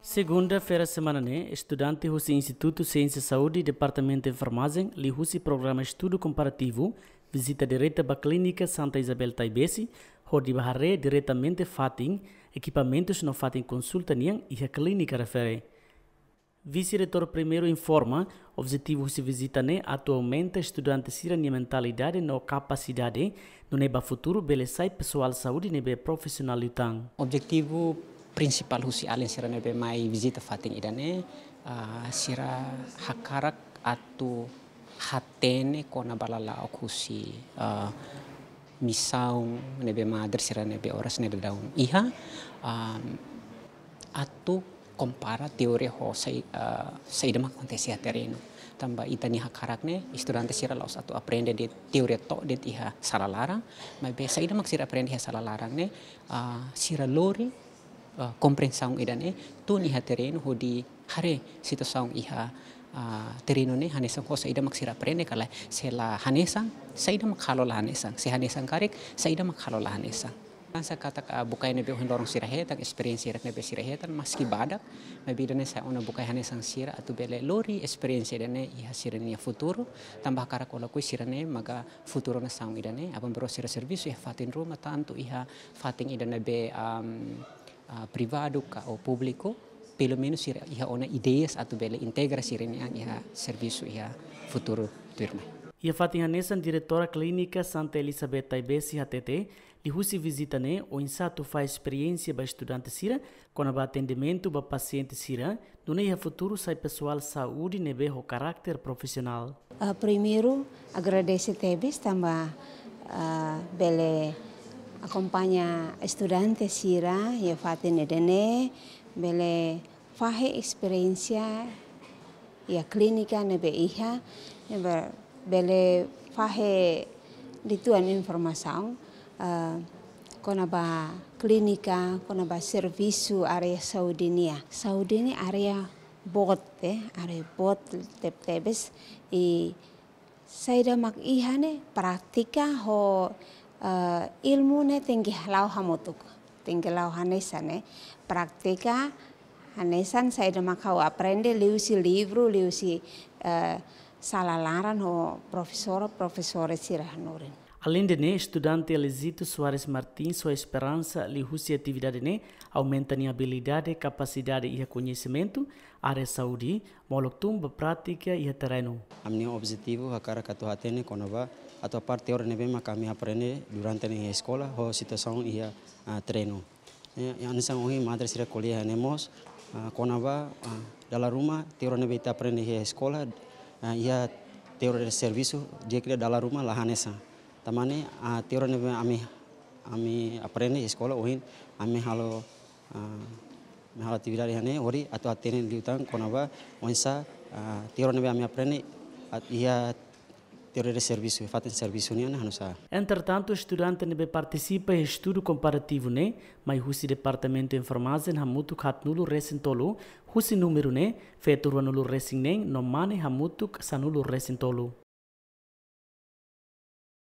Segunda-feira semana né, estudante do Instituto Ciência e Saúde, Departamento de Enfermagem, li o programa Estudo Comparativo, visita direta da Clínica Santa Isabel Taibesi, onde barre diretamente fatem equipamentos não fatem consulta nem e a clínica refere. Vice-diretor primeiro informa, objetivo se visita né atualmente estudante de mentalidade no capacidade no neba futuro beleza pessoal saúde e profissional lutan. Objetivo principal husi alin sira nebe mai visit fatin idane uh, sira hakarak atu hatene kona balala okusi uh, ah, misaung nebe mader sira nebe oras nebe daun iha um, atu kompara teori ho sai uh, sai demak kontesia terenu tamba itani hakarak ne istudante sira laos atu aprende de teori to de iha salalarang mai be sai demak sira aprende iha salalarang ne uh, sira lori uh, komprensang idane tu ni ho di hare sito saung iha terinone hanesang kosa ida maksira prene kala sela hanesang saida makhalo hanesang se hanesang karek saida makhalo hanesang Kansa katak bukai nebe orang lorong tak experience sirat nebe sirahetan, maski badak, dene sa una bukai hane sang sira atu bele lori experience dene iha sirani futuro, tambah kara karakola kui sirane maga futuro na sang idane, abang bro sira servisu iha fatin rumah tantu iha fatin idane be um, Ah, privado ou o público, pelo menos ira iha ona ideias ato bela integra sirenian iha serviço iha futuro turma. Ia nessa diretora clínica Santa Elizabeth Taibesi HTT, li husi visita ne o insato fa experiência ba estudante sira, quando ba atendimento ba paciente sira, dona iha futuro sai pessoal saúde ne ho carácter profissional. Uh, primeiro, agradeço Tebes também uh, ah, bele acompaña estudiantes sira y faten edene bele fahe experiencia y clínica nebe hija bele fahe dituan informação uh, ah, konaba klinika konaba servisu area saudinia saudini area bot te area bot tep tebes i saida mak ne praktika ho Uh, ilmune tinggi lau hamutuk tinggi lau hanesane praktika hanesan saya dema kau aprende liusi livro liusi uh, salalaran ho profesor profesore sirah nurin Além de né, estudante Elisito Soares Martins, sua esperança lhe e atividade né, aumenta a habilidade, capacidade e conhecimento, área saúde, moloctumba prática e terreno. A minha objetivo é cara que tu atene quando vá a tua parte hora neve mas kami aprender durante a escola a situação e a treino. E antes hoje madre se recolhe nemos né, ah, quando vá ah, da ruma teora neve te aprender a escola ah, e a teora de serviço dia que da la ruma la hanesa. tamani a tiro me ami ami aprende iskola ohin ami halo ami halo tibirari hane ori atau atene liutang konaba onsa tiro me ami at ia tiro de servisu fatin servisu ni não sa. Entretanto, estudante nebe participa e estudo comparativo ne mai husi departamento informazen hamutu khatnulu tolu husi numero ne fetur nulu resin no mane hamutu sanulu tolu.